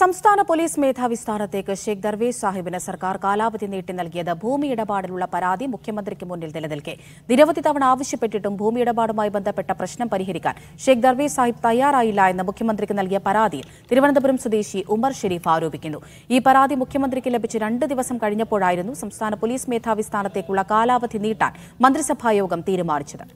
സംസ്ഥാന പോലീസ് മേധാവി സ്ഥാനത്തേക്ക് ഷെയ്ഖ് ദർവേശ് സാഹിബിന് സർക്കാർ കാലാവധി നീട്ടി നൽകിയത് ഭൂമി ഇടപാടിലുള്ള പരാതി മുഖ്യമന്ത്രിക്ക് മുന്നിൽ നിലനിൽക്കെ നിരവധി തവണ ആവശ്യപ്പെട്ടിട്ടും ഭൂമി ഇടപാടുമായി ബന്ധപ്പെട്ട പ്രശ്നം പരിഹരിക്കാൻ ഷെയ്ഖ് ദർവേശ് സാഹിബ് തയ്യാറായില്ല എന്ന് മുഖ്യമന്ത്രിക്ക് നൽകിയ പരാതിയിൽ തിരുവനന്തപുരം സ്വദേശി ഉമർ ഷെരീഫ് ആരോപിക്കുന്നു ഈ പരാതി മുഖ്യമന്ത്രിക്ക് ലഭിച്ച് രണ്ട് ദിവസം കഴിഞ്ഞപ്പോഴായിരുന്നു സംസ്ഥാന പോലീസ് മേധാവി സ്ഥാനത്തേക്കുള്ള കാലാവധി നീട്ടാൻ മന്ത്രിസഭായോഗം തീരുമാനിച്ചത്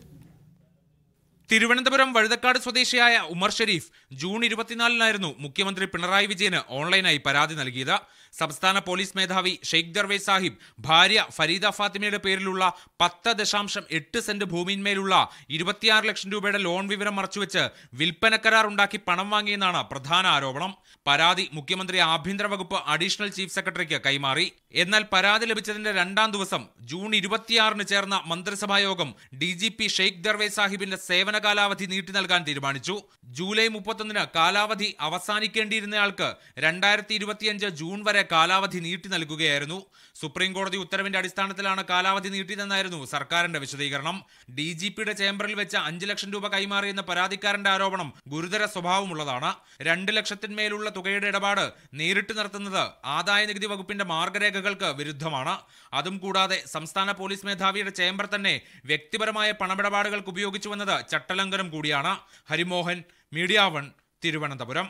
തിരുവനന്തപുരം വഴുതക്കാട് സ്വദേശിയായ ഉമർ ഷെരീഫ് ജൂൺ ഇരുപത്തിനാലിനായിരുന്നു മുഖ്യമന്ത്രി പിണറായി വിജയന് ഓൺലൈനായി പരാതി നൽകിയത് സംസ്ഥാന പോലീസ് മേധാവി ഷെയ്ഖ് ദർവേ സാഹിബ് ഭാര്യ ഫരീദ ഫാത്തിമയുടെ പേരിലുള്ള പത്ത് ദശാംശം എട്ട് സെന്റ് ഭൂമിയിന്മേലുള്ള ഇരുപത്തിയാറ് ലക്ഷം രൂപയുടെ ലോൺ വിവരം മറച്ചുവെച്ച് വിൽപ്പന കരാർ ഉണ്ടാക്കി പണം വാങ്ങിയെന്നാണ് പ്രധാന ആരോപണം പരാതി മുഖ്യമന്ത്രി ആഭ്യന്തര വകുപ്പ് അഡീഷണൽ ചീഫ് സെക്രട്ടറിക്ക് കൈമാറി എന്നാൽ പരാതി ലഭിച്ചതിന്റെ രണ്ടാം ദിവസം ജൂൺ ഇരുപത്തിയാറിന് ചേർന്ന മന്ത്രിസഭാ യോഗം D G P Sheikh Darvesh സാഹിബിന്റെ സേവന കാലാവധി നീട്ടി നൽകാൻ തീരുമാനിച്ചു ജൂലൈ മുപ്പത്തൊന്നിന് കാലാവധി അവസാനിക്കേണ്ടിയിരുന്നയാൾക്ക് രണ്ടായിരത്തി ഇരുപത്തിയഞ്ച് ജൂൺ വരെ കാലാവധി നീട്ടി നൽകുകയായിരുന്നു സുപ്രീം കോടതി ഉത്തരവിന്റെ അടിസ്ഥാനത്തിലാണ് കാലാവധി നീട്ടിയതെന്നായിരുന്നു സർക്കാരിന്റെ വിശദീകരണം ഡി ജി പിയുടെ ചേംബറിൽ വെച്ച് അഞ്ച് ലക്ഷം രൂപ കൈമാറിയെന്ന പരാതിക്കാരന്റെ ആരോപണം ഗുരുതര സ്വഭാവമുള്ളതാണ് രണ്ട് ലക്ഷത്തിന്മേലുള്ള തുകയുടെ ഇടപാട് നേരിട്ട് നടത്തുന്നത് ആദായ നികുതി വകുപ്പിന്റെ മാർഗരേഖകൾക്ക് വിരുദ്ധമാണ് അതും കൂടാതെ സംസ്ഥാന പോലീസ് മേധാവിയുടെ ചേംബർ തന്നെ വ്യക്തിപരമായ പണമിടപാടുകൾക്ക് ഉപയോഗിച്ചുവെന്നത് ചട്ടലങ്കനം കൂടിയാണ് ഹരിമോഹൻ മീഡിയ വൺ തിരുവനന്തപുരം